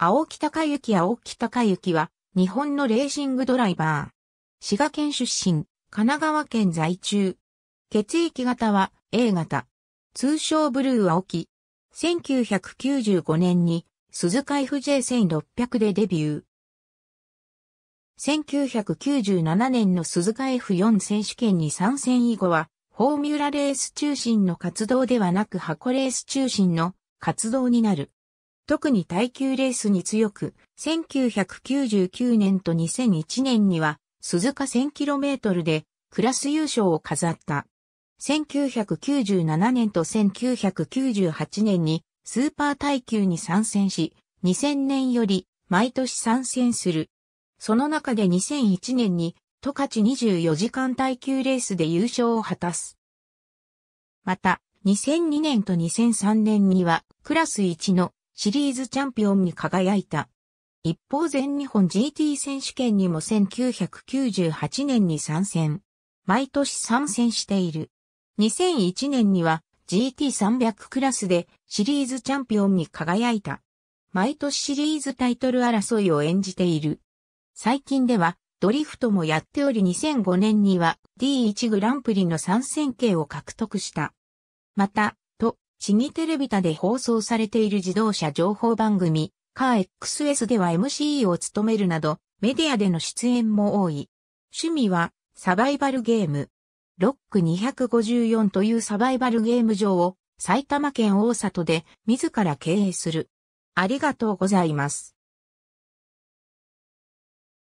青木隆之青木隆之は、日本のレーシングドライバー。滋賀県出身、神奈川県在中。血液型は A 型。通称ブルー青木。1995年に、鈴鹿 FJ1600 でデビュー。1997年の鈴鹿 F4 選手権に参戦以後は、フォーミュラレース中心の活動ではなく箱レース中心の活動になる。特に耐久レースに強く、1999年と2001年には、鈴鹿 1000km でクラス優勝を飾った。1997年と1998年にスーパー耐久に参戦し、2000年より毎年参戦する。その中で2001年に十勝24時間耐久レースで優勝を果たす。また、2002年と2003年にはクラス1のシリーズチャンピオンに輝いた。一方全日本 GT 選手権にも1998年に参戦。毎年参戦している。2001年には GT300 クラスでシリーズチャンピオンに輝いた。毎年シリーズタイトル争いを演じている。最近ではドリフトもやっており2005年には D1 グランプリの参戦権を獲得した。また、シ議テレビタで放送されている自動車情報番組、カー XS では MC を務めるなど、メディアでの出演も多い。趣味は、サバイバルゲーム。ロック254というサバイバルゲーム場を埼玉県大里で自ら経営する。ありがとうございます。